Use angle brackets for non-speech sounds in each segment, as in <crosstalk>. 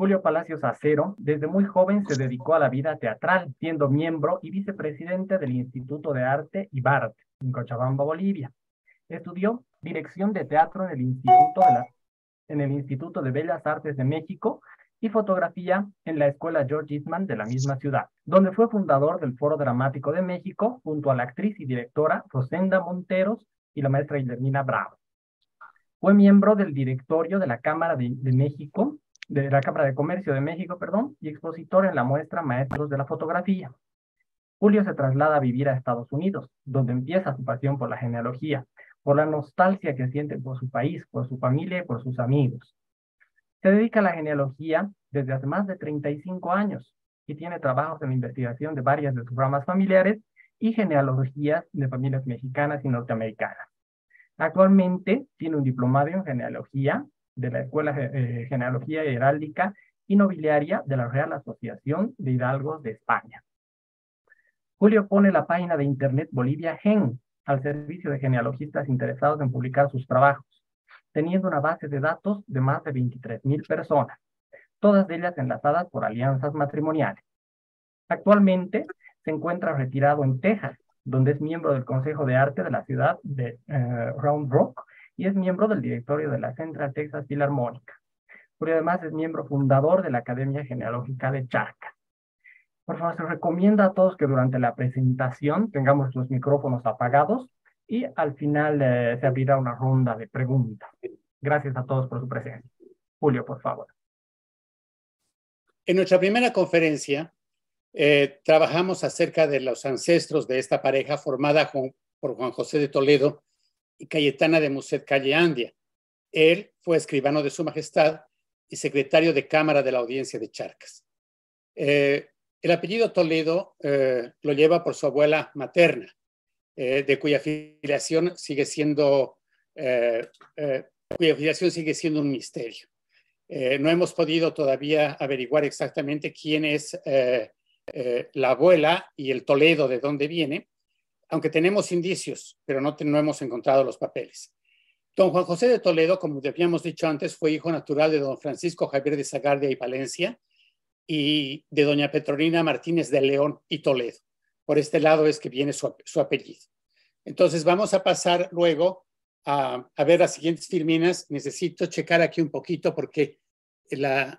Julio Palacios Acero, desde muy joven se dedicó a la vida teatral, siendo miembro y vicepresidente del Instituto de Arte Bart, en Cochabamba, Bolivia. Estudió dirección de teatro en el Instituto de, en el Instituto de Bellas Artes de México y fotografía en la Escuela George Eastman de la misma ciudad, donde fue fundador del Foro Dramático de México junto a la actriz y directora Rosenda Monteros y la maestra Guillermina Bravo. Fue miembro del directorio de la Cámara de México de la Cámara de Comercio de México, perdón, y expositor en la muestra Maestros de la Fotografía. Julio se traslada a vivir a Estados Unidos, donde empieza su pasión por la genealogía, por la nostalgia que siente por su país, por su familia y por sus amigos. Se dedica a la genealogía desde hace más de 35 años y tiene trabajos en la investigación de varias de sus ramas familiares y genealogías de familias mexicanas y norteamericanas. Actualmente tiene un diplomado en genealogía de la Escuela de eh, Genealogía Heráldica y Nobiliaria de la Real Asociación de Hidalgos de España. Julio pone la página de Internet Bolivia Gen al servicio de genealogistas interesados en publicar sus trabajos, teniendo una base de datos de más de 23.000 personas, todas ellas enlazadas por alianzas matrimoniales. Actualmente se encuentra retirado en Texas, donde es miembro del Consejo de Arte de la ciudad de eh, Round Rock y es miembro del directorio de la Central Texas Filarmónica. Julio, además es miembro fundador de la Academia Genealógica de Charca. Por favor, se recomienda a todos que durante la presentación tengamos los micrófonos apagados y al final eh, se abrirá una ronda de preguntas. Gracias a todos por su presencia. Julio, por favor. En nuestra primera conferencia eh, trabajamos acerca de los ancestros de esta pareja formada por Juan José de Toledo y Cayetana de Muset Calle Andia. Él fue escribano de Su Majestad y secretario de Cámara de la Audiencia de Charcas. Eh, el apellido Toledo eh, lo lleva por su abuela materna, eh, de cuya filiación sigue siendo, cuya filiación sigue siendo un misterio. no hemos podido todavía averiguar exactamente quién es la abuela y el Toledo de dónde viene, aunque tenemos indicios, pero no, no hemos encontrado los papeles. Don Juan José de Toledo, como habíamos dicho antes, fue hijo natural de don Francisco Javier de Zagardia y Valencia y de doña Petrolina Martínez de León y Toledo. Por este lado es que viene su, apellido. Entonces vamos a pasar luego a, ver las siguientes filminas. Necesito checar aquí un poquito porque las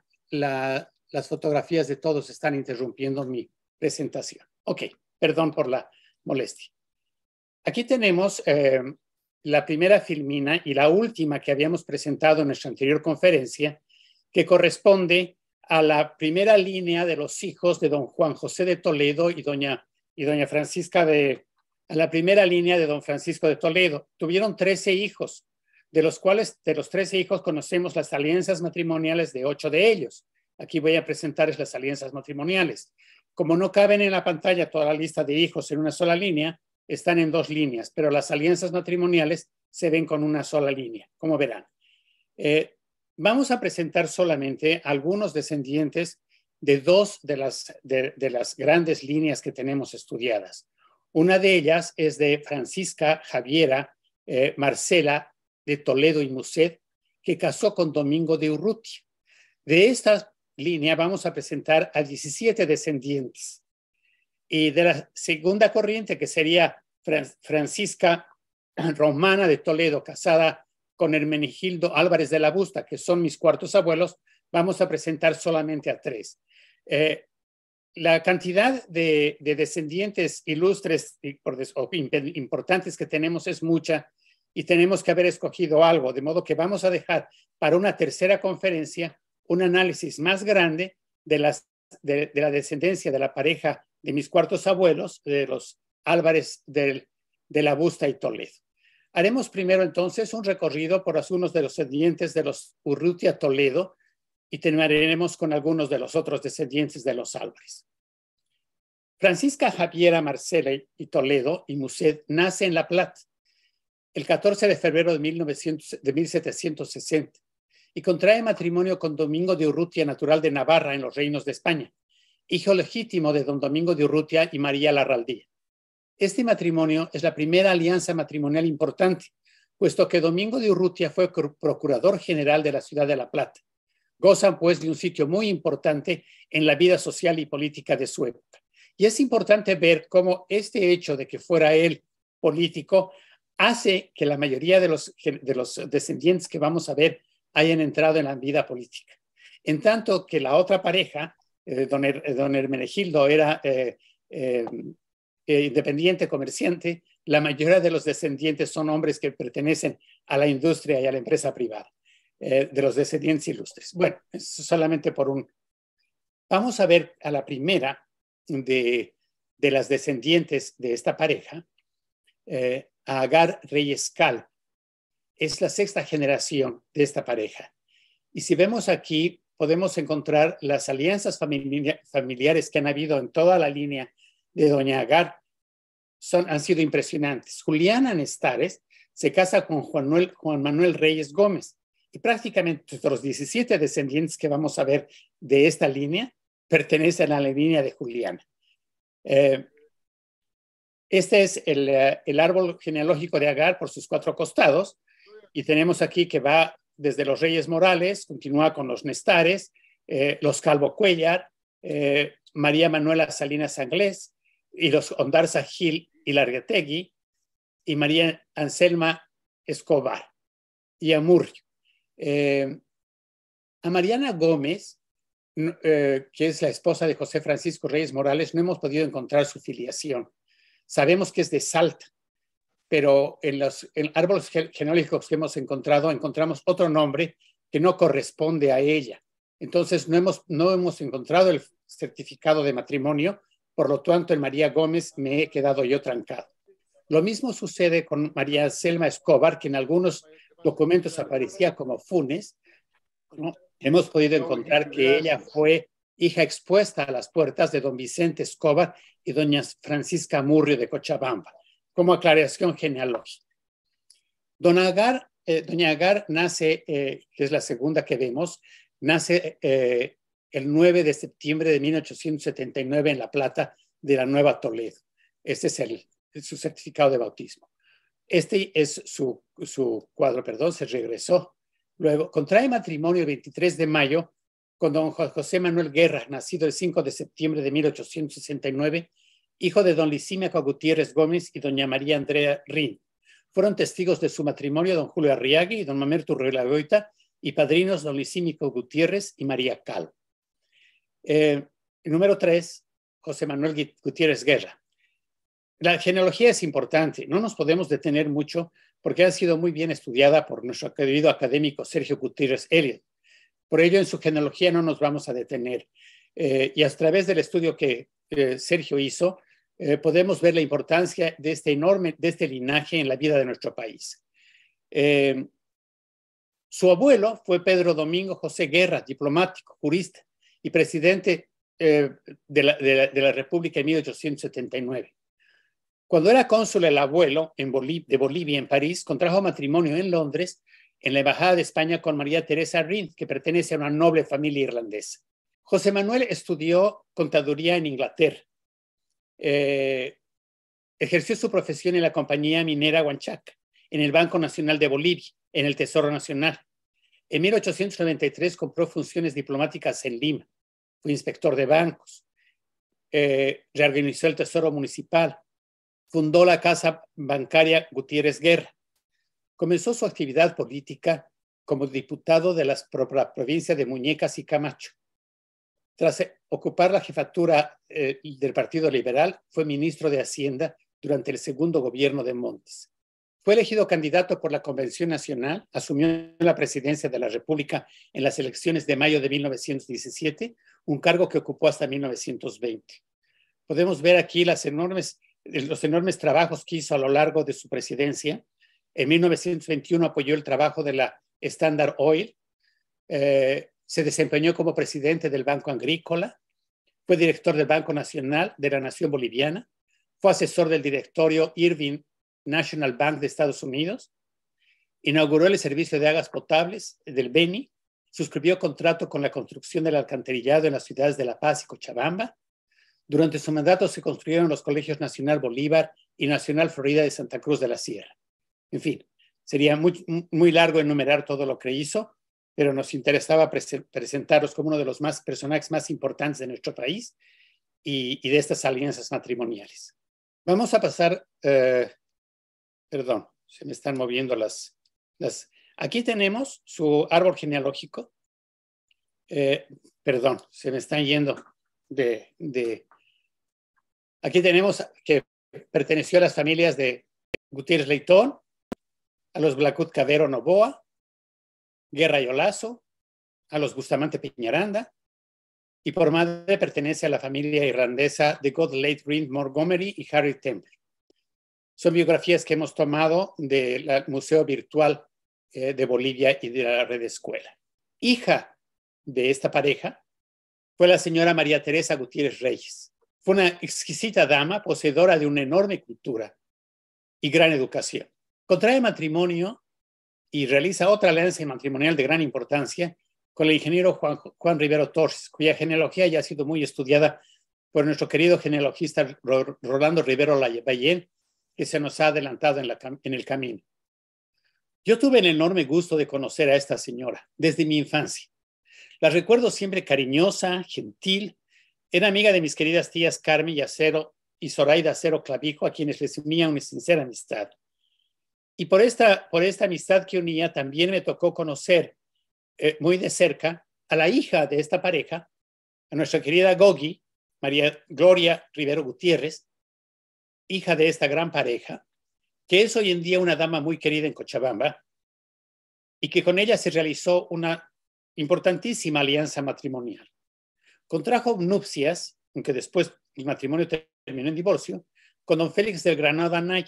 fotografías de todos están interrumpiendo mi presentación. Ok, perdón por la molestia. Aquí tenemos eh, la primera filmina y la última que habíamos presentado en nuestra anterior conferencia, que corresponde a la primera línea de los hijos de don Juan José de Toledo y doña, y doña Francisca de, a la primera línea de don Francisco de Toledo. Tuvieron 13 hijos, de los cuales de los 13 hijos conocemos las alianzas matrimoniales de ocho de ellos. Aquí voy a presentarles las alianzas matrimoniales. Como no caben en la pantalla toda la lista de hijos en una sola línea, están en dos líneas, pero las alianzas matrimoniales se ven con una sola línea, como verán. Eh, vamos a presentar solamente algunos descendientes de dos de las, de, las grandes líneas que tenemos estudiadas. Una de ellas es de Francisca Javiera eh, Marcela de Toledo y Muset, que casó con Domingo de Urrutia. De esta línea vamos a presentar a 17 descendientes. Y de la segunda corriente, que sería Francisca Romana de Toledo, casada con Hermenegildo Álvarez de la Busta, que son mis cuartos abuelos, vamos a presentar solamente a tres. Eh, la cantidad de, descendientes ilustres y importantes que tenemos es mucha y tenemos que haber escogido algo, de modo que vamos a dejar para una tercera conferencia un análisis más grande de la descendencia de la pareja de mis cuartos abuelos, de los Álvarez de, la Busta y Toledo. Haremos primero entonces un recorrido por algunos de los descendientes de los Urrutia Toledo y terminaremos con algunos de los otros descendientes de los Álvarez. Francisca Javiera Marcela y Toledo y Muset nace en La Plata el 14 de febrero de, 1900, de 1760 y contrae matrimonio con Domingo de Urrutia, natural de Navarra en los reinos de España, hijo legítimo de don Domingo de Urrutia y María Larraldía. Este matrimonio es la primera alianza matrimonial importante, puesto que Domingo de Urrutia fue procurador general de la ciudad de La Plata. Gozan, pues, de un sitio muy importante en la vida social y política de su época. Y es importante ver cómo este hecho de que fuera él político hace que la mayoría de los, descendientes que vamos a ver hayan entrado en la vida política. En tanto que la otra pareja, eh, er, eh, don, Hermenegildo era eh, eh, independiente, comerciante, la mayoría de los descendientes son hombres que pertenecen a la industria y a la empresa privada, eh, de los descendientes ilustres. Bueno, eso solamente por un... Vamos a ver a la primera de, las descendientes de esta pareja, eh, Agar Reyescal, Es la sexta generación de esta pareja. Y si vemos aquí, podemos encontrar las alianzas familiares que han habido en toda la línea de Doña Agar han sido impresionantes. Juliana Nestares se casa con Juan Manuel, Reyes Gómez y prácticamente los 17 descendientes que vamos a ver de esta línea pertenecen a la línea de Juliana. Eh, este es eh, el, árbol genealógico de Agar por sus cuatro costados y tenemos aquí que va desde los Reyes Morales, continúa con los Nestares, eh, los Calvo Cuellar, María Manuela Salinas Anglés y los Ondarza Gil y María Anselma Escobar y a eh, a Mariana Gómez, eh, que es la esposa de José Francisco Reyes Morales, no hemos podido encontrar su filiación. Sabemos que es de Salta, pero en los en árboles genealógicos que hemos encontrado encontramos otro nombre que no corresponde a ella. Entonces no hemos, no hemos encontrado el certificado de matrimonio por lo tanto, en María Gómez me he quedado yo trancado. Lo mismo sucede con María Selma Escobar, que en algunos documentos aparecía como Funes. Hemos podido encontrar que ella fue hija expuesta a las puertas de don Vicente Escobar y doña Francisca Murrio de Cochabamba, como aclaración genealógica. Eh, doña Agar nace, eh, que es la segunda que vemos, nace eh, el 9 de septiembre de 1879 en La Plata de la Nueva Toledo. Este es el, su certificado de bautismo. Este es su, su cuadro, perdón, se regresó. Luego contrae matrimonio el 23 de mayo con don José Manuel Guerra, nacido el 5 de septiembre de 1869, hijo de don Licímaco Gutiérrez Gómez y doña María Andrea Rin. Fueron testigos de su matrimonio don Julio Arriagui y don Mamerto Goita y padrinos don Licímico Gutiérrez y María Calvo. Eh, número tres, José Manuel Gutiérrez Guerra. La genealogía es importante, no nos podemos detener mucho porque ha sido muy bien estudiada por nuestro querido académico Sergio Gutiérrez Elliot. Por ello, en su genealogía no nos vamos a detener. Eh, y a través del estudio que eh, Sergio hizo, podemos ver la importancia de este enorme, de este linaje en la vida de nuestro país. su abuelo fue Pedro Domingo José Guerra, diplomático, jurista y presidente eh, de, la, República en 1879. Cuando era cónsul el abuelo en de Bolivia en París, contrajo matrimonio en Londres en la Embajada de España con María Teresa Rind, que pertenece a una noble familia irlandesa. José Manuel estudió contaduría en Inglaterra. Eh, ejerció su profesión en la compañía minera Huanchaca, en el Banco Nacional de Bolivia, en el Tesoro Nacional. En 1893 compró funciones diplomáticas en Lima. Fue inspector de bancos, eh, reorganizó el Tesoro Municipal, fundó la Casa Bancaria Gutiérrez Guerra, comenzó su actividad política como diputado de las, la provincia de Muñecas y Camacho. Tras eh, ocupar la jefatura eh, del Partido Liberal, fue ministro de Hacienda durante el segundo gobierno de Montes. Fue elegido candidato por la Convención Nacional, asumió la presidencia de la República en las elecciones de mayo de 1917, un cargo que ocupó hasta 1920. Podemos ver aquí eh, los enormes trabajos que hizo a lo largo de su presidencia. En 1921 apoyó el trabajo de la Standard Oil, eh, se desempeñó como presidente del Banco Agrícola, fue director del Banco Nacional de la Nación Boliviana, fue asesor del directorio Irving National Bank de Estados Unidos, inauguró el servicio de aguas potables del Beni, suscribió contrato con la construcción del alcantarillado en las ciudades de La Paz y Cochabamba. Durante su mandato se construyeron los colegios Nacional Bolívar y Nacional Florida de Santa Cruz de la Sierra. En fin, sería muy, muy largo enumerar todo lo que hizo, pero nos interesaba presentaros como uno de los más personajes más importantes de nuestro país y, de estas alianzas matrimoniales. Vamos a pasar eh, perdón, se me están moviendo las, las. Aquí tenemos su árbol genealógico. Eh, perdón, se me están yendo de, Aquí tenemos que perteneció a las familias de Gutiérrez Leitón, a los Blacut Cadero Novoa, Guerra y Olazo, a los Bustamante Piñaranda, y por madre pertenece a la familia irlandesa de Godley Green Montgomery y Harry Temple. Son biografías que hemos tomado del Museo Virtual eh, de Bolivia y de la Red Escuela. Hija de esta pareja fue la señora María Teresa Gutiérrez Reyes. Fue una exquisita dama poseedora de una enorme cultura y gran educación. Contrae matrimonio y realiza otra alianza matrimonial de gran importancia con el ingeniero Juan, Juan Rivero Torres, cuya genealogía ya ha sido muy estudiada por nuestro querido genealogista Rolando Rivero Bayén, que se nos ha adelantado en, el camino. Yo tuve el enorme gusto de conocer a esta señora desde mi infancia. La recuerdo siempre cariñosa, gentil. Era amiga de mis queridas tías Carmen y Acero y Zoraida Acero Clavijo, a quienes les unía una sincera amistad. Y por esta, por esta amistad que unía, también me tocó conocer eh, muy de cerca a la hija de esta pareja, a nuestra querida Gogi, María Gloria Rivero Gutiérrez, hija de esta gran pareja, que es hoy en día una dama muy querida en Cochabamba y que con ella se realizó una importantísima alianza matrimonial. Contrajo nupcias, aunque después el matrimonio terminó en divorcio, con don Félix del Granada Nay,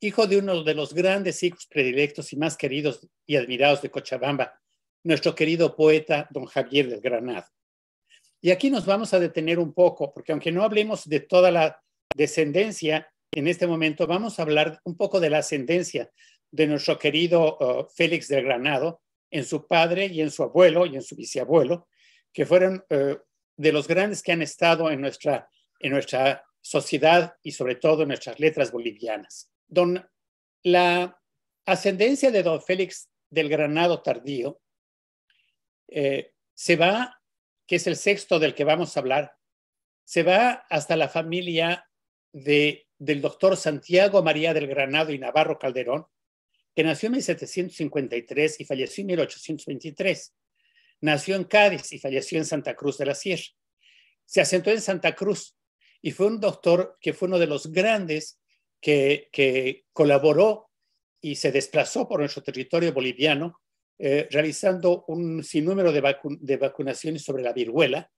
hijo de uno de los grandes hijos predilectos y más queridos y admirados de Cochabamba, nuestro querido poeta don Javier del Granada. Y aquí nos vamos a detener un poco, porque aunque no hablemos de toda la descendencia, en este momento vamos a hablar un poco de la ascendencia de nuestro querido eh, Félix del Granado en su padre y en su abuelo y en su bisabuelo, que fueron eh, de los grandes que han estado en nuestra, en nuestra sociedad y sobre todo en nuestras letras bolivianas. Don, la ascendencia de don Félix del Granado Tardío eh, se va, que es el sexto del que vamos a hablar, se va hasta la familia de del doctor Santiago María del Granado y Navarro Calderón, que nació en 1753 y falleció en 1823. Nació en Cádiz y falleció en Santa Cruz de la Sierra. Se asentó en Santa Cruz y fue un doctor que fue uno de los grandes que, colaboró y se desplazó por nuestro territorio boliviano eh, realizando un sinnúmero de, de vacunaciones sobre la viruela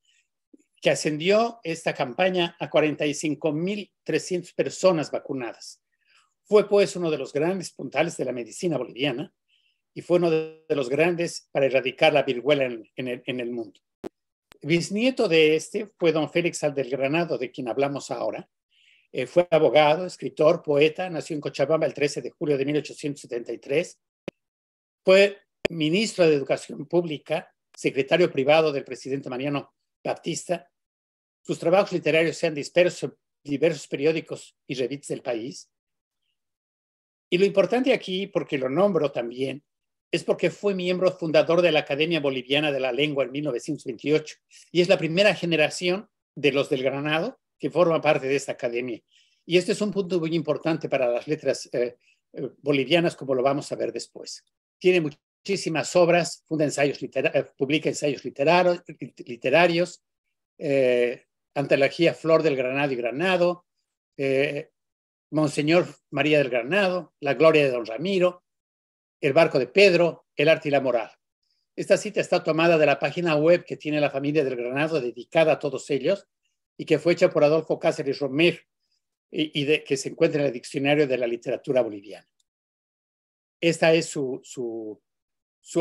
que ascendió esta campaña a 45.300 personas vacunadas. Fue pues uno de los grandes puntales de la medicina boliviana y fue uno de los grandes para erradicar la viruela en, el, mundo. Bisnieto de este fue don Félix granado de quien hablamos ahora. Eh, fue abogado, escritor, poeta, nació en Cochabamba el 13 de julio de 1873. Fue ministro de Educación Pública, secretario privado del presidente Mariano Baptista sus trabajos literarios se han disperso en diversos periódicos y revistas del país. Y lo importante aquí, porque lo nombro también, es porque fue miembro fundador de la Academia Boliviana de la Lengua en 1928 y es la primera generación de los del Granado que forma parte de esta academia. Y este es un punto muy importante para las letras eh, eh, bolivianas, como lo vamos a ver después. Tiene muchísimas obras, ensayos eh, publica ensayos literarios, Antología Flor del Granado y Granado, eh, Monseñor María del Granado, La Gloria de Don Ramiro, El Barco de Pedro, El Arte y la Moral. Esta cita está tomada de la página web que tiene la familia del Granado dedicada a todos ellos y que fue hecha por Adolfo Cáceres Romero y, que se encuentra en el Diccionario de la Literatura Boliviana. Esta es su,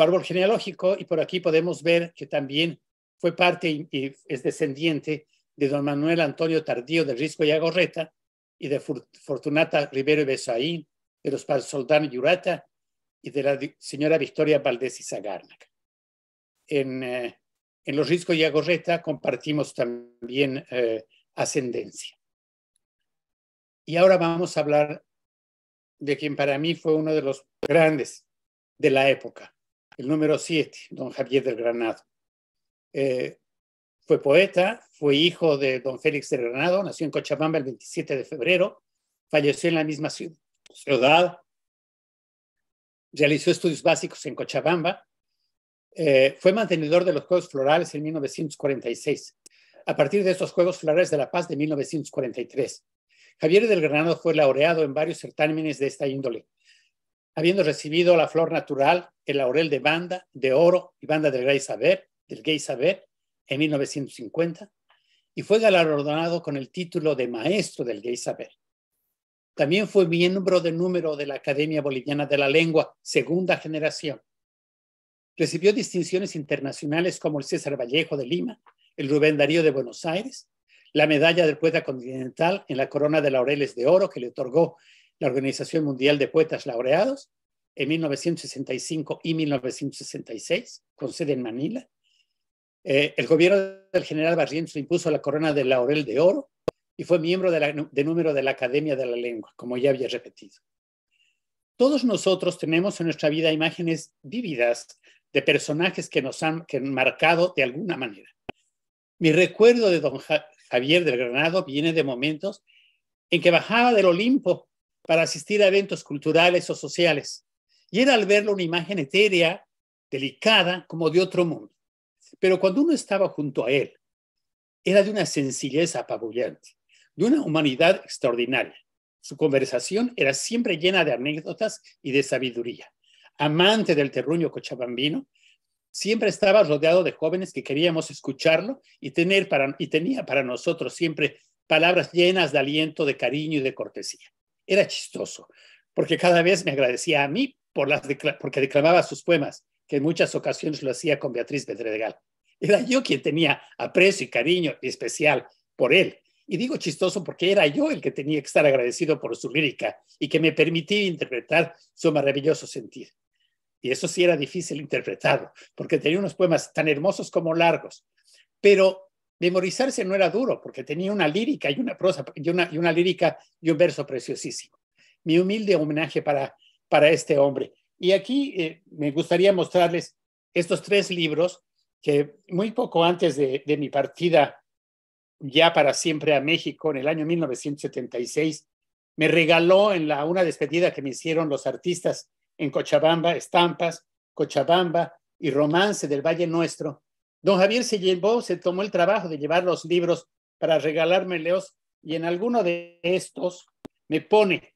árbol genealógico y por aquí podemos ver que también fue parte y es descendiente de don Manuel Antonio Tardío de Risco y Agorreta y de Fortunata Rivero y Besaín, de los soldados Yurata y de la señora Victoria Valdés y Zagárnaga. Eh, en, los Risco y Agorreta compartimos también eh, ascendencia. Y ahora vamos a hablar de quien para mí fue uno de los grandes de la época, el número siete, don Javier del Granado. Eh, fue poeta, fue hijo de don Félix del Granado, nació en Cochabamba el 27 de febrero, falleció en la misma ciudad, realizó estudios básicos en Cochabamba, eh, fue mantenedor de los Juegos Florales en 1946, a partir de estos Juegos Florales de la Paz de 1943. Javier del Granado fue laureado en varios certámenes de esta índole, habiendo recibido la flor natural, el laurel de banda, de oro y banda del Gay Saber, del Gay Saber, en 1950 y fue galardonado con el título de maestro del gay saber. También fue miembro de número de la Academia Boliviana de la Lengua, segunda generación. Recibió distinciones internacionales como el César Vallejo de Lima, el Rubén Darío de Buenos Aires, la medalla del poeta continental en la corona de laureles de oro que le otorgó la Organización Mundial de Poetas Laureados en 1965 y 1966, con sede en Manila, eh, el gobierno del general Barrientos impuso la corona de laurel de oro y fue miembro de, número de la Academia de la Lengua, como ya había repetido. Todos nosotros tenemos en nuestra vida imágenes vívidas de personajes que nos han, que marcado de alguna manera. Mi recuerdo de don Javier del Granado viene de momentos en que bajaba del Olimpo para asistir a eventos culturales o sociales, y era al verlo una imagen etérea, delicada, como de otro mundo. Pero cuando uno estaba junto a él, era de una sencillez apabullante, de una humanidad extraordinaria. Su conversación era siempre llena de anécdotas y de sabiduría. Amante del terruño cochabambino, siempre estaba rodeado de jóvenes que queríamos escucharlo y, tener y tenía para nosotros siempre palabras llenas de aliento, de cariño y de cortesía. Era chistoso, porque cada vez me agradecía a mí porque declamaba sus poemas que en muchas ocasiones lo hacía con Beatriz Pedregal. Era yo quien tenía aprecio y cariño especial por él. Y digo chistoso porque era yo el que tenía que estar agradecido por su lírica y que me permitía interpretar su maravilloso sentir. Y eso sí era difícil interpretarlo, porque tenía unos poemas tan hermosos como largos. Pero memorizarse no era duro, porque tenía una lírica y una prosa, y una, lírica y un verso preciosísimo. Mi humilde homenaje para, para este hombre y aquí eh, me gustaría mostrarles estos tres libros que muy poco antes de, mi partida ya para siempre a México, en el año 1976, me regaló en la, una despedida que me hicieron los artistas en Cochabamba, Estampas, Cochabamba y Romance del Valle Nuestro. Don Javier se llevó, se tomó el trabajo de llevar los libros para regalármelos y en alguno de estos me pone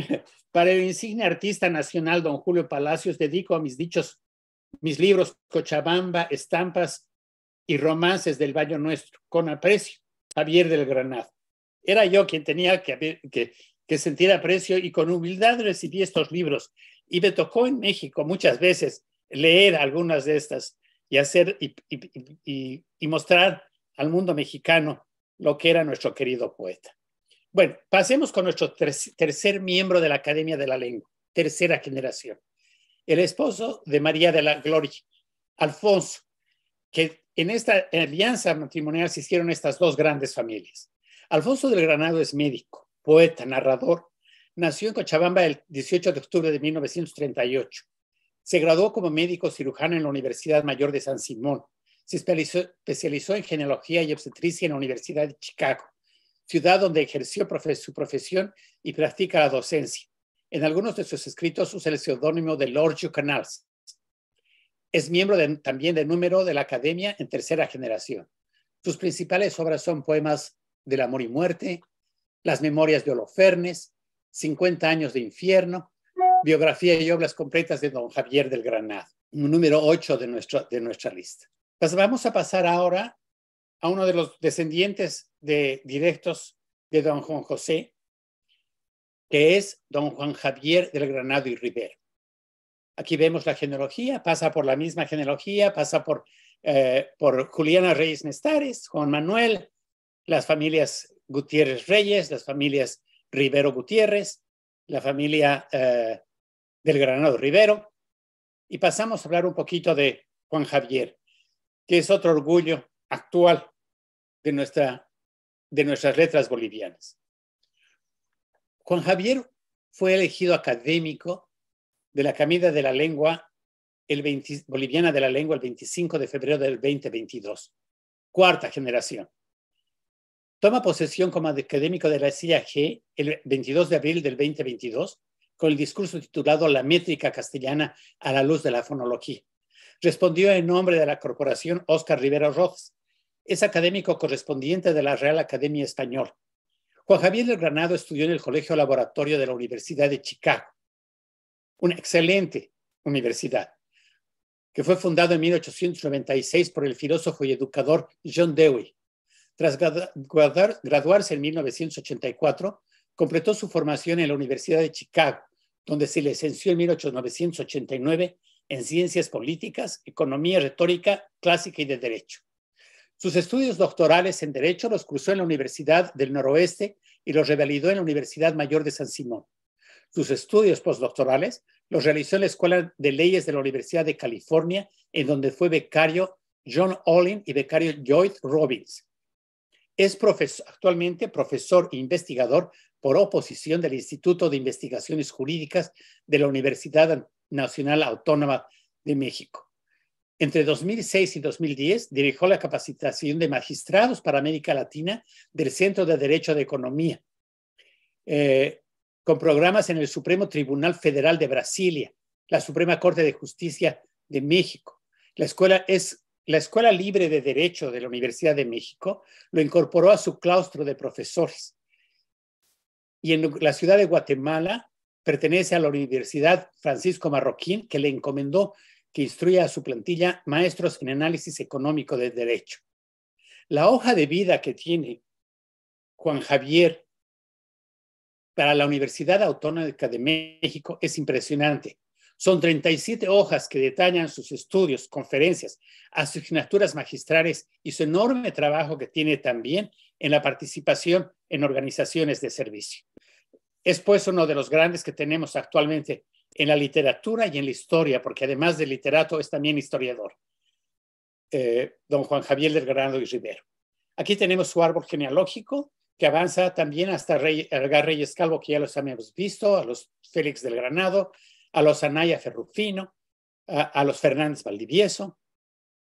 <laughs> Para el insigne artista nacional don Julio Palacios dedico a mis dichos, mis libros Cochabamba, Estampas y Romances del Valle Nuestro, con aprecio, Javier del Granado. Era yo quien tenía que, que, que sentir aprecio y con humildad recibí estos libros y me tocó en México muchas veces leer algunas de estas y hacer y mostrar al mundo mexicano lo que era nuestro querido poeta. Bueno, pasemos con nuestro tercer miembro de la Academia de la Lengua, tercera generación. El esposo de María de la Gloria, Alfonso, que en esta alianza matrimonial se hicieron estas dos grandes familias. Alfonso del Granado es médico, poeta, narrador. Nació en Cochabamba el 18 de octubre de 1938. Se graduó como médico cirujano en la Universidad Mayor de San Simón. Se especializó en genealogía y obstetricia en la Universidad de Chicago ciudad donde ejerció su profesión y practica la docencia. En algunos de sus escritos usa el seudónimo de Lord Canals. Es miembro también de número de la Academia en tercera generación. Sus principales obras son poemas del amor y muerte, las memorias de Holofernes, 50 años de infierno, biografía y obras completas de don Javier del Granado, número 8 de, de nuestra lista. Pues vamos a pasar ahora a uno de los descendientes de, directos de don Juan José, que es don Juan Javier del Granado y Rivero. Aquí vemos la genealogía, pasa por la misma genealogía, pasa por, eh, por Juliana Reyes Nestares, Juan Manuel, las familias Gutiérrez Reyes, las familias Rivero Gutiérrez, la familia eh, del Granado Rivero. Y pasamos a hablar un poquito de Juan Javier, que es otro orgullo actual de, nuestra, de nuestras letras bolivianas. Juan Javier fue elegido académico de la Camida de la Lengua Boliviana de la Lengua el 25 de febrero del 2022, cuarta generación. Toma posesión como académico de la CIAG el 22 de abril del 2022 con el discurso titulado La métrica castellana a la luz de la fonología. Respondió en nombre de la Corporación Oscar Rivera Rojas, es académico correspondiente de la Real Academia Española. Juan Javier del Granado estudió en el Colegio Laboratorio de la Universidad de Chicago, una excelente universidad, que fue fundada en 1896 por el filósofo y educador John Dewey. Tras graduarse en 1984, completó su formación en la Universidad de Chicago, donde se licenció en 1889 en Ciencias Políticas, Economía Retórica, Clásica y de Derecho. Sus estudios doctorales en Derecho los cursó en la Universidad del Noroeste y los revalidó en la Universidad Mayor de San Simón. Sus estudios postdoctorales los realizó en la Escuela de Leyes de la Universidad de California, en donde fue becario John Olin y becario Lloyd Robbins. Es actualmente profesor e investigador por oposición del Instituto de Investigaciones Jurídicas de la Universidad Nacional Autónoma de México. Entre 2006 y 2010 dirigió la capacitación de magistrados para América Latina del Centro de Derecho de Economía, eh, con programas en el Supremo Tribunal Federal de Brasilia, la Suprema Corte de Justicia de México. La escuela, es, la escuela Libre de Derecho de la Universidad de México lo incorporó a su claustro de profesores. Y en la ciudad de Guatemala pertenece a la Universidad Francisco Marroquín, que le encomendó que instruya a su plantilla maestros en análisis económico de derecho. La hoja de vida que tiene Juan Javier para la Universidad Autónoma de México es impresionante. Son 37 hojas que detallan sus estudios, conferencias, asignaturas magistrales y su enorme trabajo que tiene también en la participación en organizaciones de servicio. Es pues uno de los grandes que tenemos actualmente en la literatura y en la historia, porque además de literato es también historiador, eh, don Juan Javier del Granado y Rivero. Aquí tenemos su árbol genealógico, que avanza también hasta Rey, Edgar Reyes Calvo, que ya los habíamos visto, a los Félix del Granado, a los Anaya Ferrufino, a, los Fernández Valdivieso,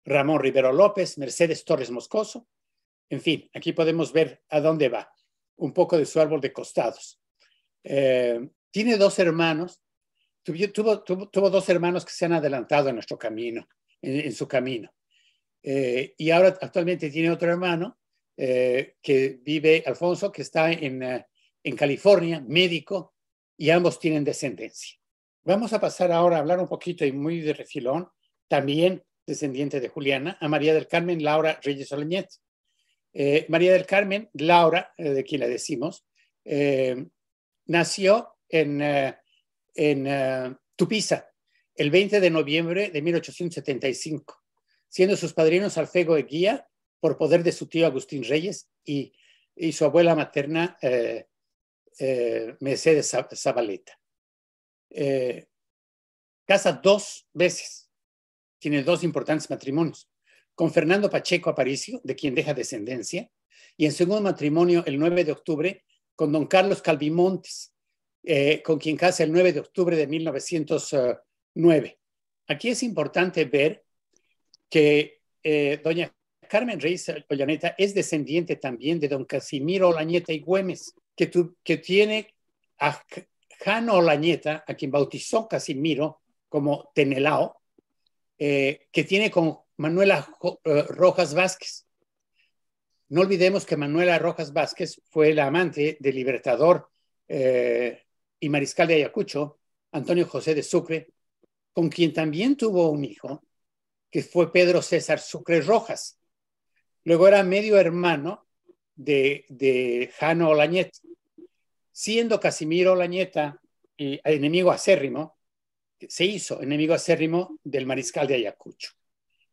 Ramón Rivero López, Mercedes Torres Moscoso. En fin, aquí podemos ver a dónde va, un poco de su árbol de costados. Eh, tiene dos hermanos tuvo, dos hermanos que se han adelantado en nuestro camino, en, su camino. Eh, y ahora actualmente tiene otro hermano eh, que vive, Alfonso, que está en, eh, en California, médico, y ambos tienen descendencia. Vamos a pasar ahora a hablar un poquito y muy de refilón, también descendiente de Juliana, a María del Carmen Laura Reyes oleñez María del Carmen Laura, de quien le decimos, nació en en eh, Tupiza el 20 de noviembre de 1875, siendo sus padrinos Alfego Eguía por poder de su tío Agustín Reyes y, su abuela materna eh, eh, Mercedes Zabaleta. casa dos veces, tiene dos importantes matrimonios, con Fernando Pacheco Aparicio, de quien deja descendencia, y en segundo matrimonio el 9 de octubre con don Carlos Calvimontes, eh, con quien casa el 9 de octubre de 1909. Eh, Aquí es importante ver que eh, doña Carmen Reyes Ollaneta es descendiente también de don Casimiro Olañeta y Güemes, que, tiene a Jano Olañeta, a quien bautizó Casimiro como Tenelao, que tiene con Manuela Rojas Vázquez. No olvidemos que Manuela Rojas Vázquez fue la amante del libertador y mariscal de Ayacucho, Antonio José de Sucre, con quien también tuvo un hijo, que fue Pedro César Sucre Rojas. Luego era medio hermano de, de Jano Olañeta. Siendo Casimiro Olañeta eh, enemigo acérrimo, se hizo enemigo acérrimo del mariscal de Ayacucho.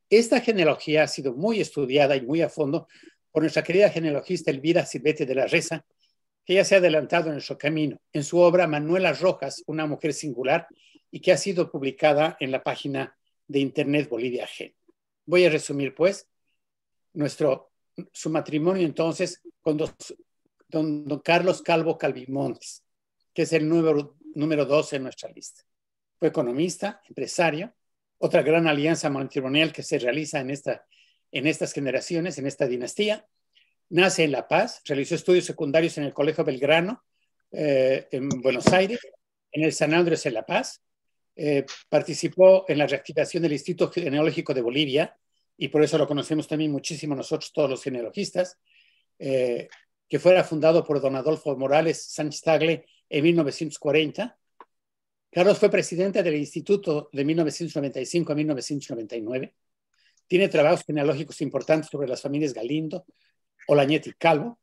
Esta genealogía ha sido muy estudiada y muy a fondo por nuestra querida genealogista Elvira Silvete de la Reza, que ya se ha adelantado en su camino en su obra Manuela Rojas, una mujer singular, y que ha sido publicada en la página de Internet Bolivia G. Voy a resumir, pues, nuestro, su matrimonio entonces con don, Carlos Calvo Calvimontes, que es el número, número 12 en nuestra lista. Fue economista, empresario, otra gran alianza matrimonial que se realiza en, esta, en estas generaciones, en esta dinastía, Nace en La Paz, realizó estudios secundarios en el Colegio Belgrano, eh, en Buenos Aires, en el San Andrés en La Paz. Eh, participó en la reactivación del Instituto Genealógico de Bolivia, y por eso lo conocemos también muchísimo nosotros, todos los genealogistas, eh, que fuera fundado por don Adolfo Morales Sánchez Tagle en 1940. Carlos fue presidente del instituto de 1995 a 1999. Tiene trabajos genealógicos importantes sobre las familias Galindo, y Calvo,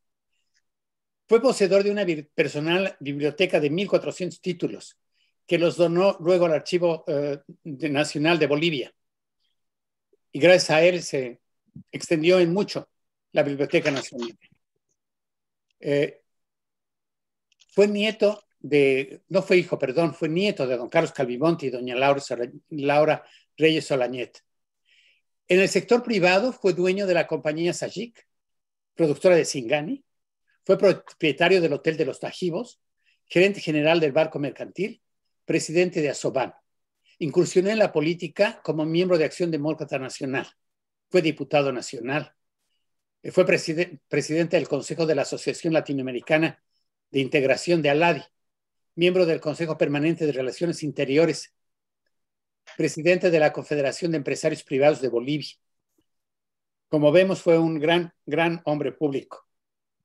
fue poseedor de una personal biblioteca de 1.400 títulos que los donó luego al Archivo eh, Nacional de Bolivia. Y gracias a él se extendió en mucho la Biblioteca Nacional. Eh, fue nieto de, no fue hijo, perdón, fue nieto de don Carlos Calvimonti y doña Laura, Laura Reyes Olañet. En el sector privado fue dueño de la compañía Sajik, productora de Singani, fue propietario del Hotel de los Tajivos, gerente general del Barco Mercantil, presidente de Asobán. Incursionó en la política como miembro de Acción Demócrata Nacional. Fue diputado nacional. Eh, fue presidente del Consejo de la Asociación Latinoamericana de Integración de Aladi, miembro del Consejo Permanente de Relaciones Interiores, presidente de la Confederación de Empresarios Privados de Bolivia, como vemos, fue un gran, gran hombre público.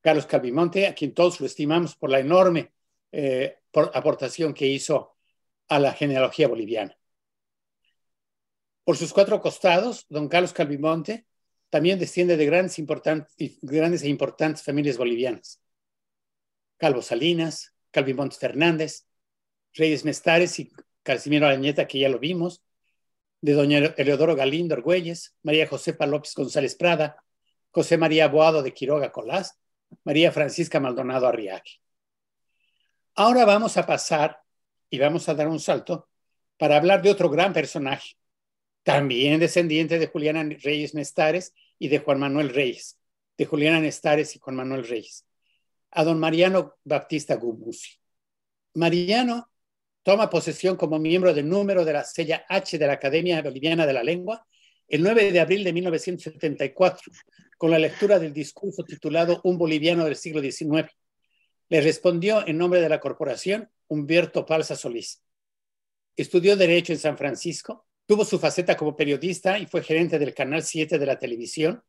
Carlos Calvimonte, a quien todos lo estimamos por la enorme eh, aportación que hizo a la genealogía boliviana. Por sus cuatro costados, don Carlos Calvimonte también desciende de grandes, e importantes familias bolivianas. Calvo Salinas, Calvimonte Fernández, Reyes Mestares y Calcimero Arañeta, que ya lo vimos, de doña Eleodoro Galindo Argüelles, María Josefa López González Prada, José María Boado de Quiroga Colás, María Francisca Maldonado Arriague. Ahora vamos a pasar y vamos a dar un salto para hablar de otro gran personaje, también descendiente de Juliana Reyes Nestares y de Juan Manuel Reyes, de Juliana Nestares y Juan Manuel Reyes, a don Mariano Baptista Gubusi. Mariano toma posesión como miembro del número de la sella H de la Academia Boliviana de la Lengua el 9 de abril de 1974 con la lectura del discurso titulado Un boliviano del siglo XIX. Le respondió en nombre de la corporación Humberto Palsa Solís. Estudió Derecho en San Francisco, tuvo su faceta como periodista y fue gerente del Canal 7 de la televisión.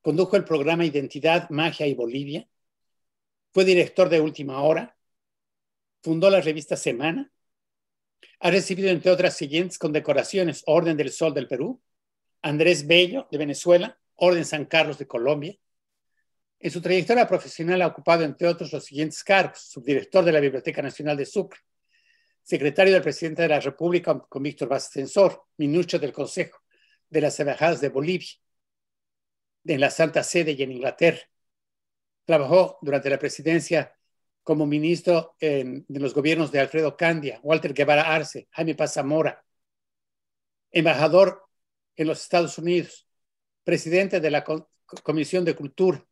Condujo el programa Identidad, Magia y Bolivia. Fue director de Última Hora. Fundó la revista Semana ha recibido, entre otras siguientes condecoraciones, Orden del Sol del Perú, Andrés Bello de Venezuela, Orden San Carlos de Colombia. En su trayectoria profesional ha ocupado, entre otros, los siguientes cargos, subdirector de la Biblioteca Nacional de Sucre, secretario del presidente de la República con Víctor Vázquez ministro del Consejo de las Embajadas de Bolivia, en la Santa Sede y en Inglaterra. Trabajó durante la presidencia como ministro de los gobiernos de Alfredo Candia, Walter Guevara Arce, Jaime Paz Zamora, embajador en los Estados Unidos, presidente de la Comisión de Cultura.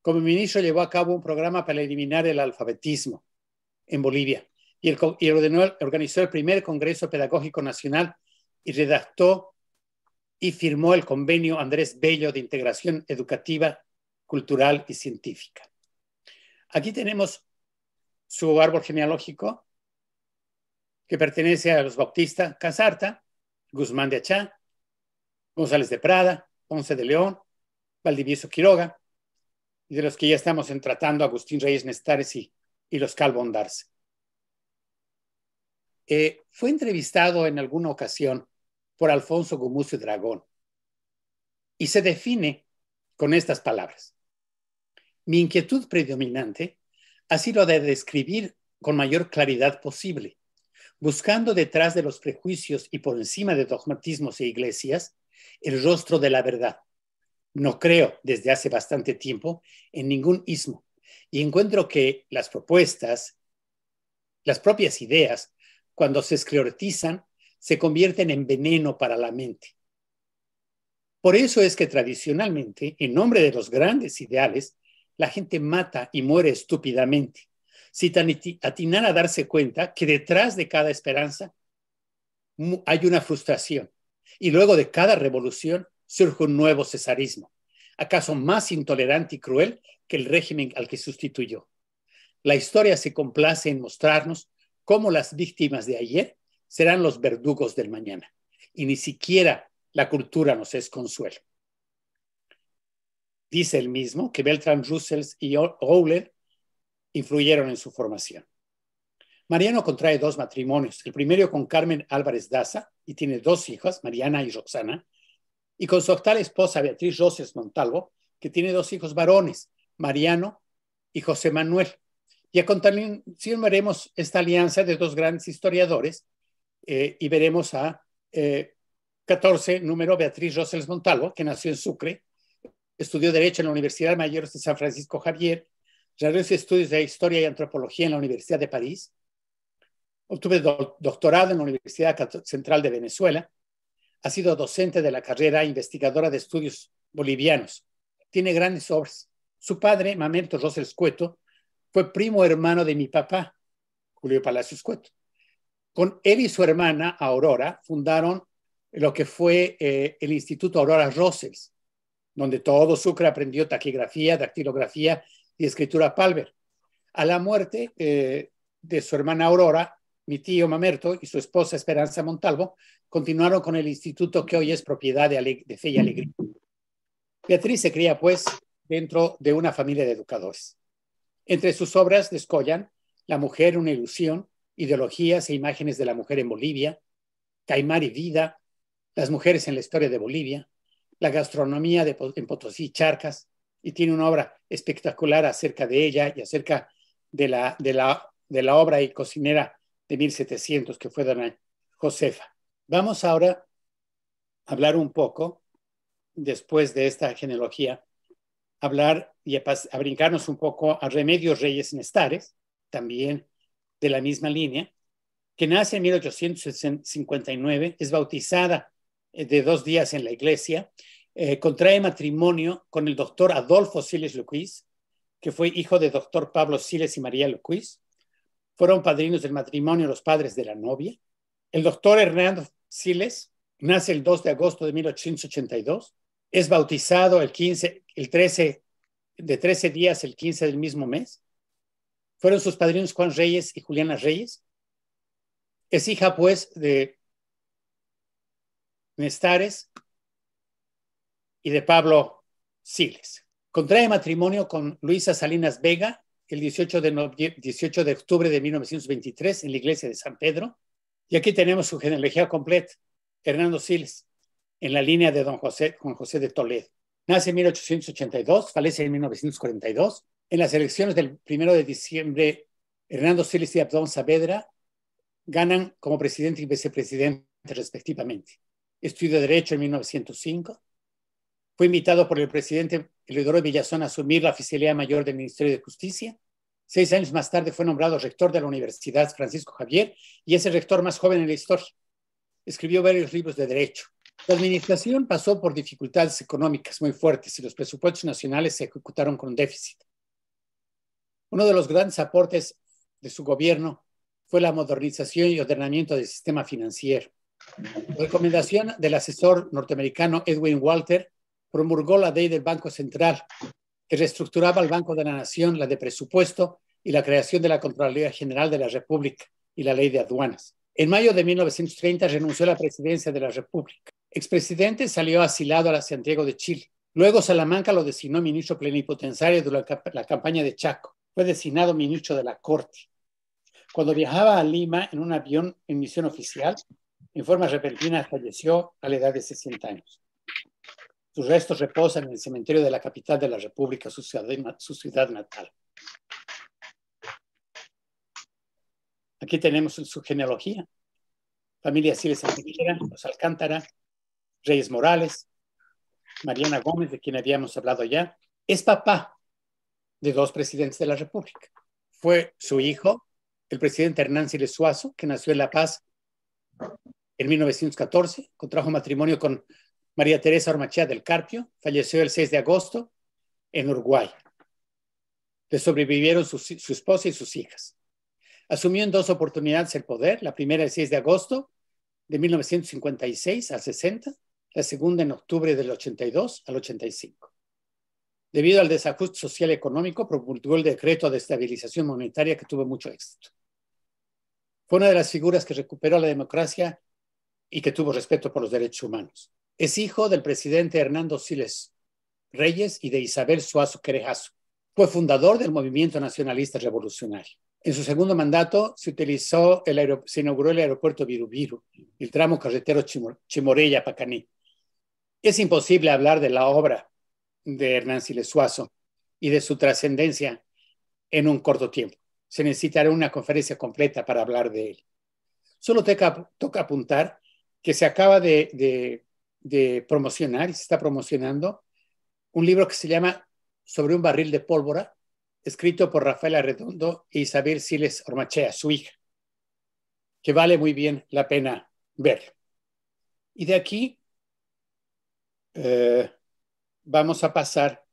Como ministro llevó a cabo un programa para eliminar el alfabetismo en Bolivia y, el, organizó el primer Congreso Pedagógico Nacional y redactó y firmó el convenio Andrés Bello de integración educativa, cultural y científica. Aquí tenemos su árbol genealógico, que pertenece a los Bautista Casarta, Guzmán de Achá, González de Prada, Ponce de León, Valdivieso Quiroga, y de los que ya estamos entratando, tratando Agustín Reyes Nestares y, los Calvo eh, fue entrevistado en alguna ocasión por Alfonso Gumucio Dragón y se define con estas palabras. Mi inquietud predominante ha sido de describir con mayor claridad posible, buscando detrás de los prejuicios y por encima de dogmatismos e iglesias, el rostro de la verdad. No creo desde hace bastante tiempo en ningún ismo y encuentro que las propuestas, las propias ideas, cuando se esclerotizan, se convierten en veneno para la mente. Por eso es que tradicionalmente, en nombre de los grandes ideales, la gente mata y muere estúpidamente, si tan atinada a darse cuenta que detrás de cada esperanza hay una frustración y luego de cada revolución surge un nuevo cesarismo, acaso más intolerante y cruel que el régimen al que sustituyó. La historia se complace en mostrarnos cómo las víctimas de ayer serán los verdugos del mañana y ni siquiera la cultura nos es consuelo dice el mismo que Beltrán Russell y Owler influyeron en su formación. Mariano contrae dos matrimonios, el primero con Carmen Álvarez Daza y tiene dos hijas, Mariana y Roxana, y con su actual esposa Beatriz Roses Montalvo, que tiene dos hijos varones, Mariano y José Manuel. Y a continuación veremos esta alianza de dos grandes historiadores eh, y veremos a 14, eh, número Beatriz Roses Montalvo, que nació en Sucre estudió Derecho en la Universidad Mayor de San Francisco Javier, realizó estudios de Historia y Antropología en la Universidad de París, obtuve doctorado en la Universidad Central de Venezuela, ha sido docente de la carrera investigadora de estudios bolivianos, tiene grandes obras. Su padre, Mamento Rosel Cueto, fue primo hermano de mi papá, Julio Palacios Cueto. Con él y su hermana, Aurora, fundaron lo que fue eh, el Instituto Aurora Rosales, donde todo Sucre aprendió taquigrafía, dactilografía y escritura Palmer. A la muerte eh, de su hermana Aurora, mi tío Mamerto y su esposa Esperanza Montalvo continuaron con el instituto que hoy es propiedad de, de Fe y Alegría. Beatriz se cría, pues, dentro de una familia de educadores. Entre sus obras descollan La mujer, una ilusión, Ideologías e imágenes de la mujer en Bolivia, Caimar y vida, Las mujeres en la historia de Bolivia, la gastronomía de, en Potosí, Charcas, y tiene una obra espectacular acerca de ella y acerca de la, de la, de la obra y cocinera de 1700 que fue Dana Josefa. Vamos ahora a hablar un poco, después de esta genealogía, hablar y a, brincarnos un poco a Remedios Reyes Nestares, también de la misma línea, que nace en 1859, es bautizada de dos días en la iglesia, eh, contrae matrimonio con el doctor Adolfo Siles Luquiz, que fue hijo de doctor Pablo Siles y María Luquiz. Fueron padrinos del matrimonio los padres de la novia. El doctor Hernando Siles nace el 2 de agosto de 1882, es bautizado el, 15, el 13, de 13 días el 15 del mismo mes. Fueron sus padrinos Juan Reyes y Juliana Reyes. Es hija, pues, de Nestares y de Pablo Siles. Contrae matrimonio con Luisa Salinas Vega el 18 de, 18 de octubre de 1923 en la iglesia de San Pedro. Y aquí tenemos su genealogía completa. Hernando Siles, en la línea de don José, Juan José de Toledo. Nace en 1882, fallece en 1942. En las elecciones del 1 de diciembre, Hernando Siles y Abdón Saavedra ganan como presidente y vicepresidente respectivamente estudió Derecho en 1905. Fue invitado por el presidente Eleodoro Villazón a asumir la oficialidad mayor del Ministerio de Justicia. Seis años más tarde fue nombrado rector de la Universidad Francisco Javier y es el rector más joven en la historia. Escribió varios libros de derecho. La administración pasó por dificultades económicas muy fuertes y los presupuestos nacionales se ejecutaron con déficit. Uno de los grandes aportes de su gobierno fue la modernización y ordenamiento del sistema financiero. Recomendación del asesor norteamericano Edwin Walter promulgó la ley del Banco Central que reestructuraba el Banco de la Nación, la de presupuesto y la creación de la Contraloría General de la República y la ley de aduanas. En mayo de 1930 renunció a la presidencia de la República. Expresidente salió asilado a la Santiago de Chile. Luego Salamanca lo designó ministro plenipotenciario durante la campaña de Chaco. Fue designado ministro de la Corte. Cuando viajaba a Lima en un avión en misión oficial, en forma repentina falleció a la edad de 60 años. Sus restos reposan en el cementerio de la capital de la República, su ciudad, su ciudad natal. Aquí tenemos su genealogía. Familia Siles Alcántara, los Alcántara, Reyes Morales, Mariana Gómez, de quien habíamos hablado ya, es papá de dos presidentes de la República. Fue su hijo, el presidente Hernán Siles Suazo, que nació en La Paz en 1914, contrajo matrimonio con María Teresa Ormachia del Carpio, falleció el 6 de agosto en Uruguay. Le sobrevivieron su, su esposa y sus hijas. Asumió en dos oportunidades el poder, la primera el 6 de agosto de 1956 al 60, la segunda en octubre del 82 al 85. Debido al desajuste social y económico, promulgó el decreto de estabilización monetaria que tuvo mucho éxito. Fue una de las figuras que recuperó la democracia y que tuvo respeto por los derechos humanos. Es hijo del presidente Hernando Siles Reyes y de Isabel Suazo Querejazo. Fue fundador del movimiento nacionalista revolucionario. En su segundo mandato se, utilizó el se inauguró el aeropuerto Virubiru, el tramo carretero Chimorella-Pacaní. Es imposible hablar de la obra de Hernán Siles Suazo y de su trascendencia en un corto tiempo. Se necesitará una conferencia completa para hablar de él. Solo toca apuntar que se acaba de, promocionar y se está promocionando, un libro que se llama Sobre un barril de pólvora, escrito por Rafael Arredondo e Isabel Siles Ormachea, su hija, que vale muy bien la pena ver. Y de aquí eh, vamos a pasar